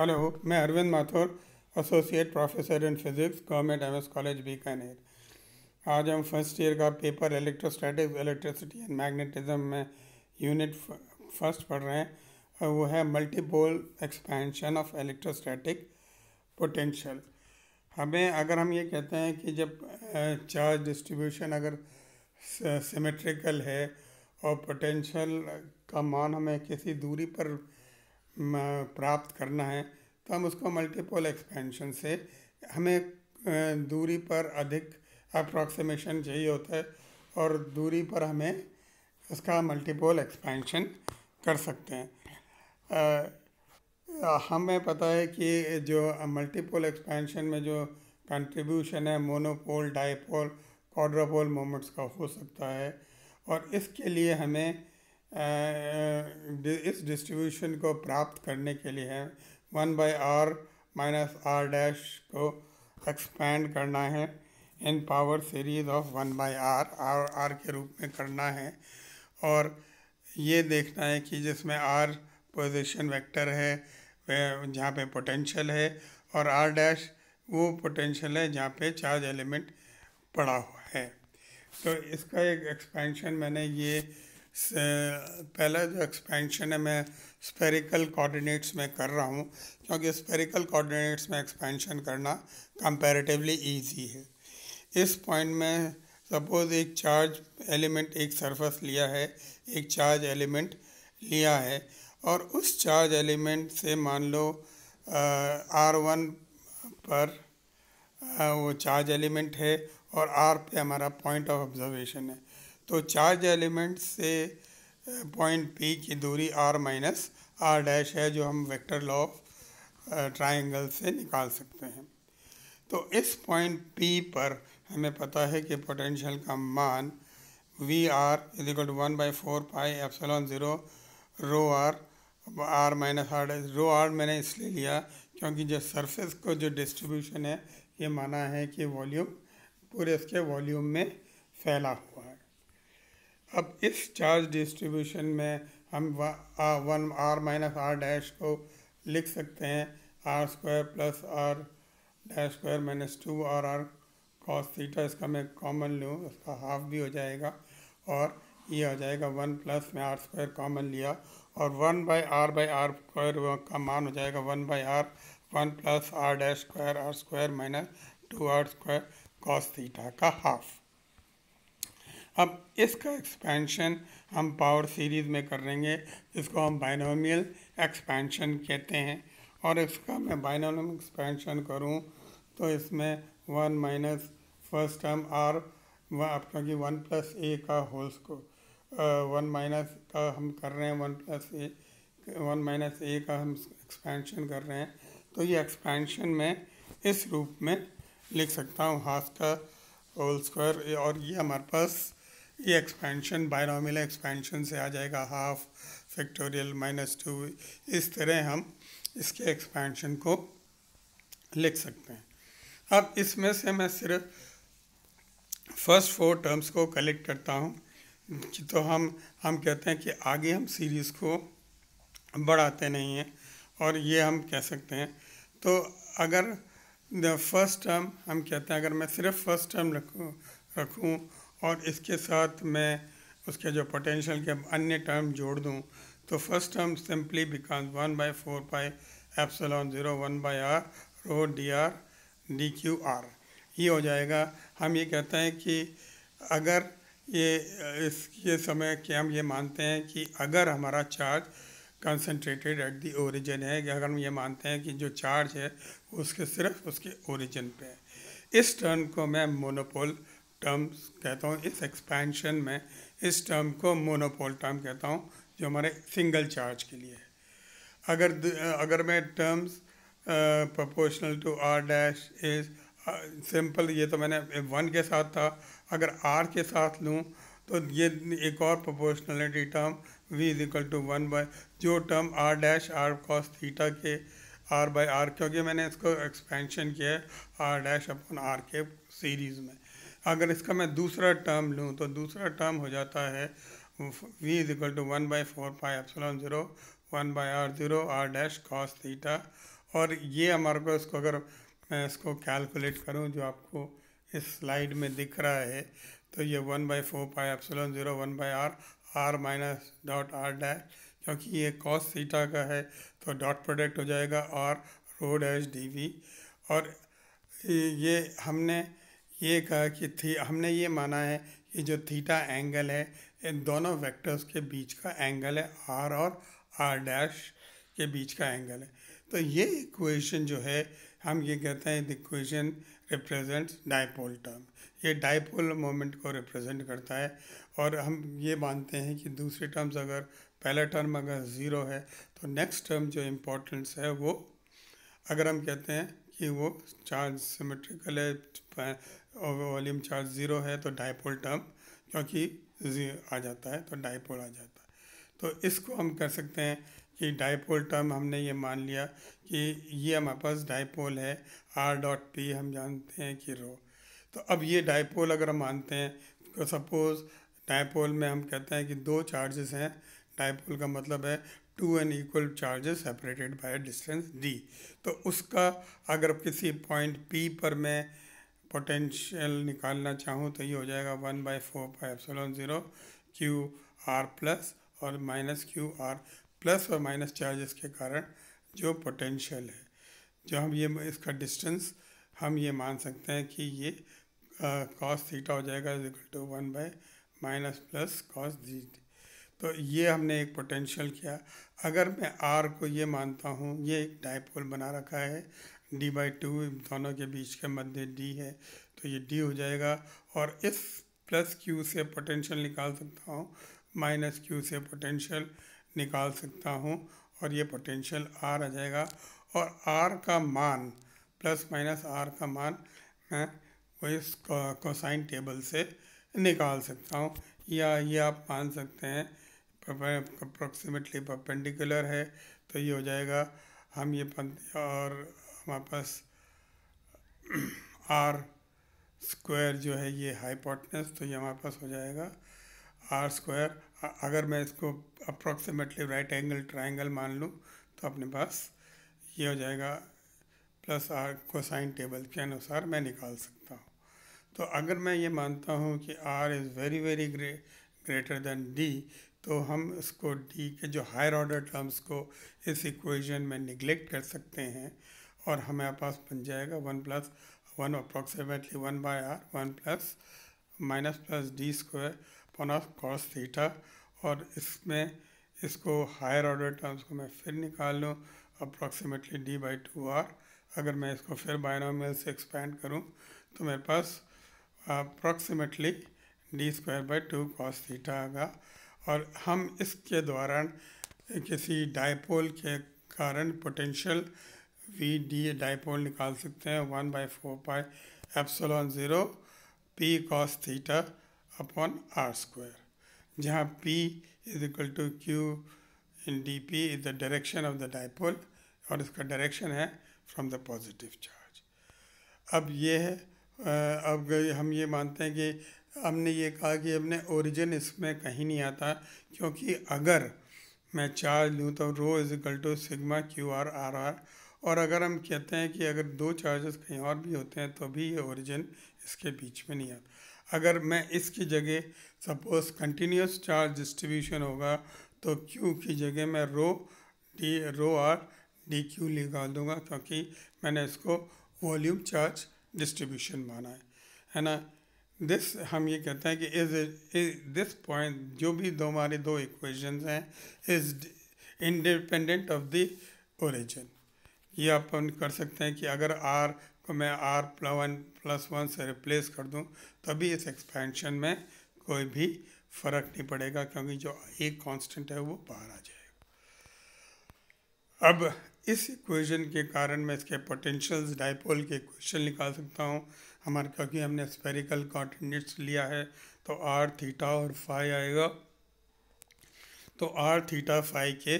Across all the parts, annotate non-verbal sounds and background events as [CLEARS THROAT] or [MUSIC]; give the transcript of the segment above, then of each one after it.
hello मैं Arvind Mathur associate professor in physics government M S college Bikaner आज हम फर्स्ट ईयर का paper electrostatics electricity and magnetism में unit first पढ़ रहे हैं और वो है multipole expansion of electrostatic potential हमें अगर हम ये कहते हैं कि जब चार्ज डिस्ट्रीब्यूशन अगर सिमेट्रिकल है और पोटेंशियल का मान हमें किसी दूरी पर प्राप्त करना है तो हम उसको मल्टीपल एक्सपेंशन से हमें दूरी पर अधिक अप्रॉक्सीमेशन चाहिए होता है और दूरी पर हमें उसका मल्टीपल एक्सपेंशन कर सकते हैं आ, हमें पता है कि जो मल्टीपल एक्सपेंशन में जो कंट्रीब्यूशन है मोनोपोल डाइपोल क्वाड्रोपोल मोमेंट्स का हो सकता है और इसके लिए हमें Uh, इस डिस्ट्रीब्यूशन को प्राप्त करने के लिए है one by R minus R dash को एक्सपैंड करना है in power series of one by R R R के रूप में करना है और ये देखना है कि जिसमें आर पोजीशन वेक्टर है जहाँ पे पोटेंशियल है और आर डैश वो पोटेंशियल है जहाँ पे चार्ज एलिमेंट पड़ा हुआ है तो इसका एक एक्सपेंशन मैंने ये पहला जो एक्सपेंशन है मैं स्पेरिकल कोऑर्डिनेट्स में कर रहा हूँ क्योंकि स्पेरिकल कोऑर्डिनेट्स में एक्सपेंशन करना कंपैरेटिवली इजी है इस पॉइंट में सपोज़ एक चार्ज एलिमेंट एक सरफेस लिया है एक चार्ज एलिमेंट लिया है और उस चार्ज एलिमेंट से मान लो आर वन पर आ, वो चार्ज एलिमेंट है और आर पे हमारा पॉइंट ऑफ ऑब्जर्वेशन है तो चार्ज एलिमेंट से पॉइंट पी की दूरी आर माइनस आर डैश है जो हम वेक्टर लॉ ऑफ ट्राइंगल से निकाल सकते हैं तो इस पॉइंट पी पर हमें पता है कि पोटेंशियल का मान V R is equal to one by four pi epsilon zero rho R R minus R dash rho R मैंने इसलिए लिया क्योंकि जो सरफेस को जो डिस्ट्रीब्यूशन है ये माना है कि वॉल्यूम पूरे इसके वॉल्यूम में फैला हुआ है अब इस चार्ज डिस्ट्रीब्यूशन में हम one R minus R dash को लिख सकते हैं R square plus R dash square minus two R R cos theta इसका मैं कॉमन लूँ उसका हाफ भी हो जाएगा और ये हो जाएगा वन प्लस में आर स्क्वायर कॉमन लिया और one by R by R square का मान हो जाएगा one by R one plus R dash square R square minus two R square cos theta का हाफ अब इसका एक्सपेंशन हम पावर सीरीज़ में कर लेंगे जिसको हम बाइनोमियल एक्सपेंशन कहते हैं और इसका मैं बाइनोमियल एक्सपेंशन करूं तो इसमें one minus first term R आपका कि वन प्लस ए का होल्स को वन माइनस का हम कर रहे हैं one plus A one minus A का हम एक्सपेंशन कर रहे हैं तो ये एक्सपेंशन में इस रूप में लिख सकता हूँ हाफ का होल स्क्वायर और ये हमारे पास ये एक्सपेंशन बायनॉमिल एक्सपेंशन से आ जाएगा हाफ फैक्टोरियल माइनस टू इस तरह हम इसके एक्सपेंशन को लिख सकते हैं अब इसमें से मैं सिर्फ फर्स्ट फोर टर्म्स को कलेक्ट करता हूँ तो हम हम कहते हैं कि आगे हम सीरीज़ को बढ़ाते नहीं हैं और ये हम कह सकते हैं तो अगर फर्स्ट टर्म हम कहते हैं अगर मैं सिर्फ फर्स्ट टर्म रखूँ रखूँ और इसके साथ मैं उसके जो पोटेंशियल के अन्य टर्म जोड़ दूँ तो first term simply because one by four pi epsilon zero one by R rho D R D Q R ये हो जाएगा हम ये कहते हैं कि अगर ये इसके समय के हम ये मानते हैं कि अगर हमारा charge concentrated at the origin है कि अगर हम ये मानते हैं कि जो चार्ज है उसके सिर्फ उसके ओरिजिन पे है इस टर्म को मैं मोनोपोल टर्म्स कहता हूँ इस एक्सपेंशन में इस टर्म को मोनोपोल टर्म कहता हूँ जो हमारे सिंगल चार्ज के लिए है अगर अगर मैं terms proportional to R dash is simple ये तो मैंने वन के साथ था अगर आर के साथ लूँ तो ये एक और proportionality term V is equal to one by जो term R dash R cos theta के आर बाय आर क्योंकि मैंने इसको एक्सपेंशन किया है आर डैश अपन आर के सीरीज़ में अगर इसका मैं दूसरा टर्म लूँ तो दूसरा टर्म हो जाता है V is equal to one by four pi epsilon zero one by R zero R dash cos theta और ये हमारे को इसको अगर मैं इसको कैलकुलेट करूँ जो आपको इस स्लाइड में दिख रहा है तो ये one by four pi epsilon zero one by R R minus dot R dash क्योंकि ये कॉस थीटा का है तो डॉट प्रोडक्ट हो जाएगा और रो डैश डी वी और ये हमने ये कहा कि थी हमने ये माना है कि जो थीटा एंगल है इन दोनों वेक्टर्स के बीच का एंगल है आर और आर डैश के बीच का एंगल है तो ये इक्वेशन जो है हम ये कहते हैं इक्वेशन रिप्रेजेंट्स डाइपोल टर्म ये डाइपोल मोमेंट को रिप्रेजेंट करता है और हम ये मानते हैं कि दूसरे टर्म्स अगर पहला टर्म अगर ज़ीरो है तो नेक्स्ट टर्म जो इम्पोर्टेंस है वो अगर हम कहते हैं कि वो चार्ज सिमेट्रिकल है वॉल्यूम चार्ज ज़ीरो है तो डायपोल टर्म क्योंकि आ जाता है तो डाइपोल आ जाता है तो इसको हम कर सकते हैं कि डायपोल टर्म हमने ये मान लिया कि ये हमारे पास डाइपोल है आर डॉट पी हम जानते हैं कि रो तो अब ये डाइपोल अगर हम मानते हैं तो सपोज़ डायपोल में हम कहते हैं कि दो चार्जेस हैं डायपोल का मतलब है two and equal charges separated by distance D तो उसका अगर किसी पॉइंट पी पर मैं पोटेंशियल निकालना चाहूँ तो ये हो जाएगा one by four by epsilon zero Q R plus और माइनस क्यू आर प्लस और माइनस चार्जेस के कारण जो पोटेंशियल है जो हम ये इसका डिस्टेंस हम ये मान सकते हैं कि ये कॉस थीटा हो जाएगा is equal to one by minus plus cos theta तो ये हमने एक पोटेंशियल किया अगर मैं आर को ये मानता हूँ ये एक डाइपोल बना रखा है डी बाई टू दोनों के बीच के मध्य डी है तो ये डी हो जाएगा और इस प्लस क्यू से पोटेंशियल निकाल सकता हूँ माइनस क्यू से पोटेंशियल निकाल सकता हूँ और ये पोटेंशियल आर आ जाएगा और आर का मान प्लस माइनस आर का मान मैं वो इस कोसाइन टेबल से निकाल सकता हूँ या ये आप मान सकते हैं अप्रोक्सीमेटली परपेंडिकुलर है तो ये हो जाएगा हम ये और हमारे पास आर [CLEARS THROAT] स्क्वायर जो है ये हाइपोटनस तो ये हमारे पास हो जाएगा आर स्क्वायर अगर मैं इसको अप्रोक्सीमेटली राइट एंगल ट्राइंगल मान लूँ तो अपने पास ये हो जाएगा प्लस आर कोसाइन टेबल के अनुसार मैं निकाल सकता हूँ तो अगर मैं ये मानता हूँ कि R is very very gre greater than D तो हम इसको डी के जो हायर ऑर्डर टर्म्स को इस इक्वेशन में निगलेक्ट कर सकते हैं और हमारे पास बन जाएगा one plus one approximately one by R one plus minus plus D square of cos theta और इसमें इसको हायर ऑर्डर टर्म्स को मैं फिर निकाल लूँ approximately D by two R अगर मैं इसको फिर बायनोमियल से एक्सपेंड करूँ तो मेरे पास approximately D square by two cos theta आएगा और हम इसके दौरान किसी डायपोल के कारण पोटेंशियल वी डी डायपोल निकाल सकते हैं one by four pi epsilon zero P cos theta upon R square जहाँ P is equal to Q in D P is the direction of the dipole और इसका direction है from the positive charge अब ये है अब हम ये मानते हैं कि हमने ये कहा कि हमने ओरिजिन इसमें कहीं नहीं आता क्योंकि अगर मैं चार्ज लूँ तो rho is equal to sigma Q R R R और अगर हम कहते हैं कि अगर दो चार्जेस कहीं और भी होते हैं तो भी ये ओरिजिन इसके बीच में नहीं आता अगर मैं इसकी जगह सपोज कंटिन्यूस चार्ज डिस्ट्रीब्यूशन होगा तो क्यू की जगह मैं rho D rho R D Q निकाल दूँगा क्योंकि मैंने इसको वॉल्यूम चार्ज डिस्ट्रीब्यूशन माना है है ना दिस हम ये कहते हैं कि इज दिस पॉइंट जो भी दो हमारे दो इक्वेशन हैं is independent of the origin ये अपन कर सकते हैं कि अगर आर को मैं आर वन प्लस वन से रिप्लेस कर दूं तभी इस एक्सपेंशन में कोई भी फ़र्क नहीं पड़ेगा क्योंकि जो एक कांस्टेंट है वो बाहर आ जाएगा अब इस इक्वेशन के कारण मैं इसके पोटेंशियल्स डाइपोल के क्वेश्चन निकाल सकता हूँ हमारे क्योंकि हमने स्पेरिकल कॉर्डिनेट्स लिया है तो आर थीटा और फाई आएगा तो आर थीटा फाई के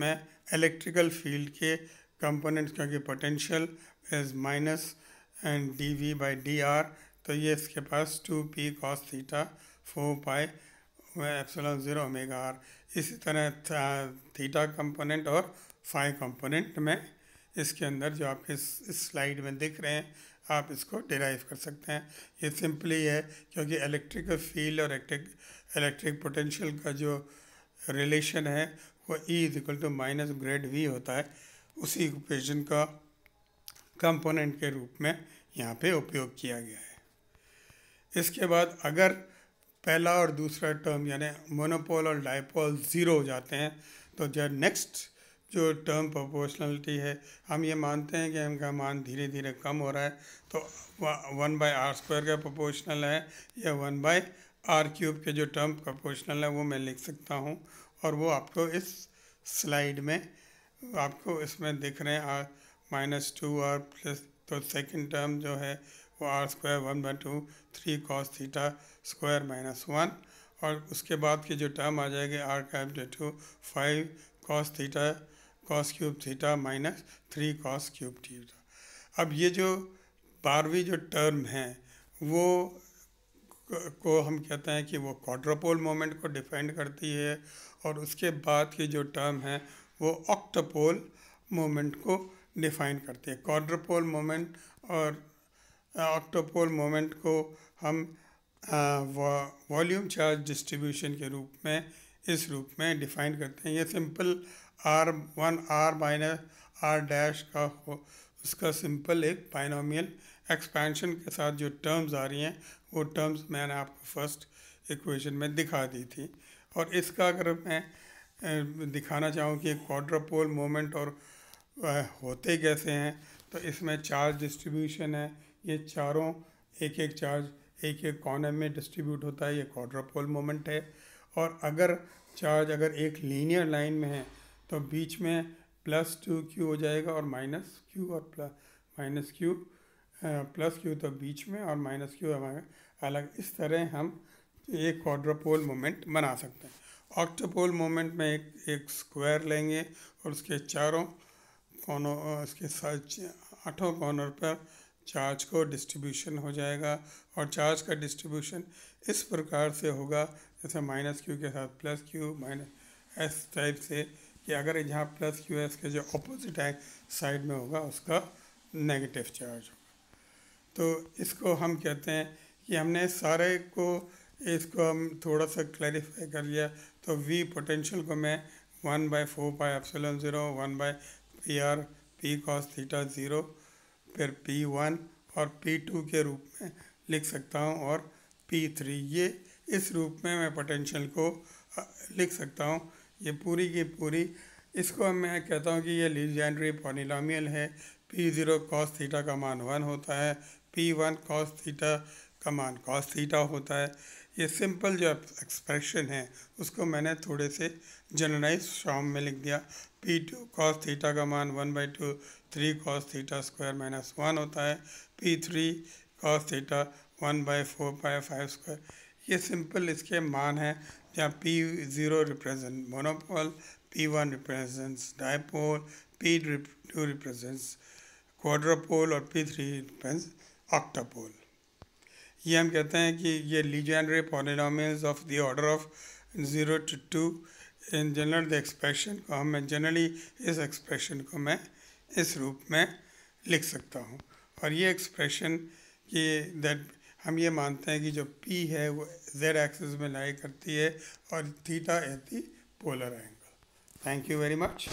मैं इलेक्ट्रिकल फील्ड के कंपोनेंट्स क्योंकि potential is minus and D V by D R तो ये इसके पास two P cos theta four pi epsilon zero omega R इसी तरह थीटा कंपोनेंट और फाइव कंपोनेंट में इसके अंदर जो आप इस, इस स्लाइड में देख रहे हैं आप इसको डिराइव कर सकते हैं ये सिंपली है क्योंकि इलेक्ट्रिक फील्ड और इलेक्ट्रिक इलेक्ट्रिक पोटेंशियल का जो रिलेशन है वो E is equal to minus grad V होता है उसी इक्वेशन का कंपोनेंट के रूप में यहाँ पे उपयोग किया गया है इसके बाद अगर पहला और दूसरा टर्म यानी मोनोपोल और डाइपोल ज़ीरो हो जाते हैं तो जो नेक्स्ट जो टर्म प्रोपोर्शनलिटी है हम ये मानते हैं कि इनका मान धीरे धीरे कम हो रहा है तो वन बाय आर स्क्वायर का प्रोपोर्शनल है या वन बाय आर क्यूब के जो टर्म प्रोपोर्शनल है वो मैं लिख सकता हूँ और वो आपको इस स्लाइड में आपको इसमें दिख रहे हैं R minus two R plus तो सेकेंड टर्म जो है वो R square one by two three cos theta square minus one और उसके बाद की जो टर्म आ जाएगी R capital two five cos theta cos cube theta minus three cos cube theta अब ये जो बारहवीं जो टर्म है वो को हम कहते हैं कि वो क्वाड्रोपोल मोमेंट को डिफाइंड करती है और उसके बाद की जो टर्म है वो ऑक्टोपोल मोमेंट को डिफाइन करती है क्वाड्रोपोल मोमेंट और ऑक्टोपोल मोमेंट को हम वॉल्यूम चार्ज डिस्ट्रीब्यूशन के रूप में इस रूप में डिफाइन करते हैं ये simple R one R minus R dash का हो उसका सिंपल एक बाइनोमियल एक्सपेंशन के साथ जो टर्म्स आ रही हैं वो टर्म्स मैंने आपको फर्स्ट इक्वेशन में दिखा दी थी और इसका अगर मैं दिखाना चाहूँ कि क्वाड्रोपोल मोमेंट और होते कैसे हैं तो इसमें चार्ज डिस्ट्रीब्यूशन है ये चारों एक एक चार्ज एक एक कॉर्नर में डिस्ट्रीब्यूट होता है ये क्वाड्रोपोल मोमेंट है और अगर चार्ज अगर एक लीनियर लाइन में है तो बीच में प्लस टू क्यू हो जाएगा और माइनस क्यू और plus minus Q plus Q तो बीच में और माइनस क्यू हमारे अलग इस तरह हम एक क्वाड्रोपोल मोमेंट बना सकते हैं ऑक्टोपोल मोमेंट में एक एक स्क्वायर लेंगे और उसके चारों कोनों उसके आठों कॉर्नर पर चार्ज को डिस्ट्रीब्यूशन हो जाएगा और चार्ज का डिस्ट्रीब्यूशन इस प्रकार से होगा जैसे माइनस क्यू के साथ plus Q minus S type से कि अगर यहाँ प्लस क्यू एस के जो अपोजिट साइड में होगा उसका नेगेटिव चार्ज होगा तो इसको हम कहते हैं कि हमने सारे को इसको हम थोड़ा सा क्लैरिफाई कर लिया तो वी पोटेंशियल को मैं one by four by epsilon zero one by P R P cos theta zero फिर पी वन और पी टू के रूप में लिख सकता हूँ और पी थ्री ये इस रूप में मैं पोटेंशियल को लिख सकता हूँ ये पूरी की पूरी इसको मैं कहता हूँ कि ये लीजेंड्री पॉनिलामियल है पी cos थीटा का मान वन होता है पी वन कॉस थीटा का मान कॉस थीटा होता है ये सिंपल जो एक्सप्रेशन है उसको मैंने थोड़े से जनरलाइज फॉर्म में लिख दिया पी टू कॉस थीटा का मान one by two three cos theta square minus one होता है P three cos theta one by four by five square ये सिंपल इसके मान हैं जहाँ P zero represent monopole P one represents dipole P two represents quadrupole और P three represents octapole ये हम कहते हैं कि ये legendary polynomials of the order of zero two two in general the expression को हम जनरली इस एक्सप्रेशन को मैं इस रूप में लिख सकता हूँ और ये एक्सप्रेशन कि दैट हम ये मानते हैं कि जो पी है वो जेड एक्सिस में लाई करती है और theta at polar angle thank you very much